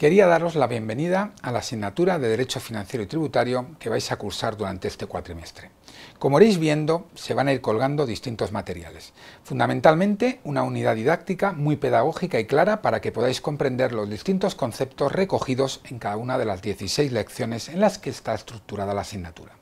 Quería daros la bienvenida a la asignatura de Derecho Financiero y Tributario que vais a cursar durante este cuatrimestre. Como iréis viendo, se van a ir colgando distintos materiales. Fundamentalmente, una unidad didáctica muy pedagógica y clara para que podáis comprender los distintos conceptos recogidos en cada una de las 16 lecciones en las que está estructurada la asignatura.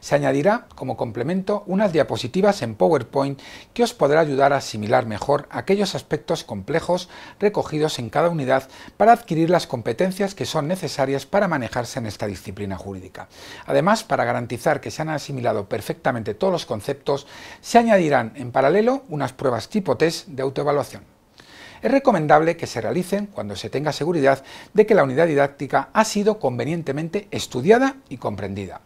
Se añadirá, como complemento, unas diapositivas en PowerPoint que os podrá ayudar a asimilar mejor aquellos aspectos complejos recogidos en cada unidad para adquirir las competencias que son necesarias para manejarse en esta disciplina jurídica. Además, para garantizar que se han asimilado perfectamente todos los conceptos, se añadirán en paralelo unas pruebas tipo test de autoevaluación es recomendable que se realicen cuando se tenga seguridad de que la unidad didáctica ha sido convenientemente estudiada y comprendida.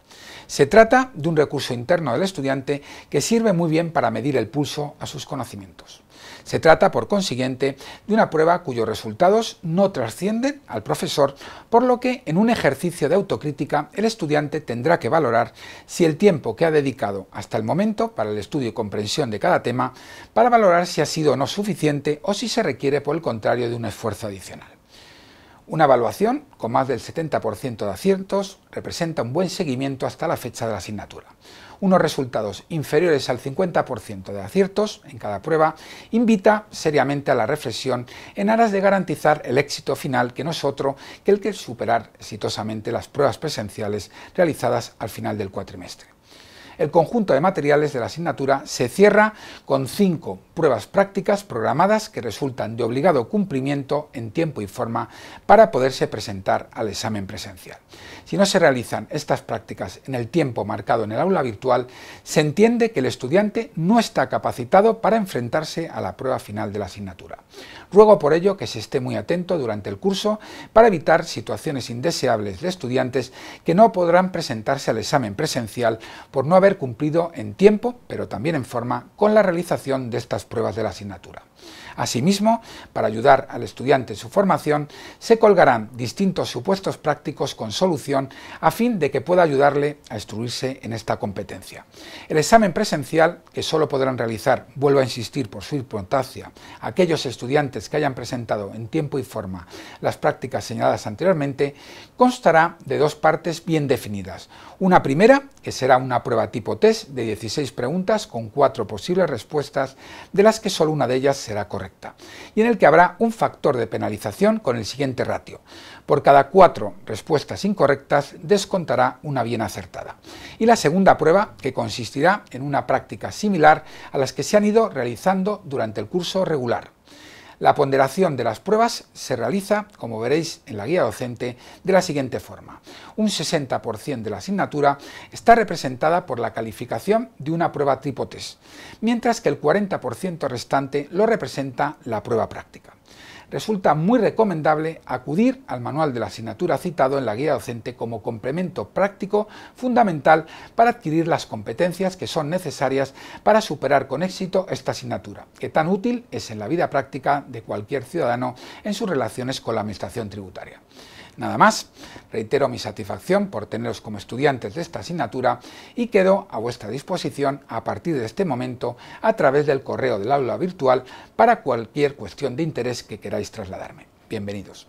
Se trata de un recurso interno del estudiante que sirve muy bien para medir el pulso a sus conocimientos. Se trata, por consiguiente, de una prueba cuyos resultados no trascienden al profesor, por lo que en un ejercicio de autocrítica el estudiante tendrá que valorar si el tiempo que ha dedicado hasta el momento para el estudio y comprensión de cada tema, para valorar si ha sido no suficiente o si se requiere por el contrario, de un esfuerzo adicional. Una evaluación con más del 70% de aciertos representa un buen seguimiento hasta la fecha de la asignatura. Unos resultados inferiores al 50% de aciertos en cada prueba invita seriamente a la reflexión en aras de garantizar el éxito final que no es otro que el que superar exitosamente las pruebas presenciales realizadas al final del cuatrimestre el conjunto de materiales de la asignatura se cierra con cinco pruebas prácticas programadas que resultan de obligado cumplimiento en tiempo y forma para poderse presentar al examen presencial. Si no se realizan estas prácticas en el tiempo marcado en el aula virtual, se entiende que el estudiante no está capacitado para enfrentarse a la prueba final de la asignatura. Ruego por ello que se esté muy atento durante el curso para evitar situaciones indeseables de estudiantes que no podrán presentarse al examen presencial por no haber cumplido en tiempo, pero también en forma, con la realización de estas pruebas de la asignatura. Asimismo, para ayudar al estudiante en su formación, se colgarán distintos supuestos prácticos con solución a fin de que pueda ayudarle a instruirse en esta competencia. El examen presencial, que solo podrán realizar, vuelvo a insistir por su importancia, aquellos estudiantes que hayan presentado en tiempo y forma las prácticas señaladas anteriormente, constará de dos partes bien definidas. Una primera, que será una prueba hipótesis de 16 preguntas con cuatro posibles respuestas, de las que solo una de ellas será correcta, y en el que habrá un factor de penalización con el siguiente ratio. Por cada cuatro respuestas incorrectas descontará una bien acertada. Y la segunda prueba, que consistirá en una práctica similar a las que se han ido realizando durante el curso regular. La ponderación de las pruebas se realiza, como veréis en la guía docente, de la siguiente forma. Un 60% de la asignatura está representada por la calificación de una prueba test, mientras que el 40% restante lo representa la prueba práctica resulta muy recomendable acudir al manual de la asignatura citado en la guía docente como complemento práctico fundamental para adquirir las competencias que son necesarias para superar con éxito esta asignatura, que tan útil es en la vida práctica de cualquier ciudadano en sus relaciones con la Administración tributaria. Nada más, reitero mi satisfacción por teneros como estudiantes de esta asignatura y quedo a vuestra disposición a partir de este momento a través del correo del aula virtual para cualquier cuestión de interés que queráis trasladarme. Bienvenidos.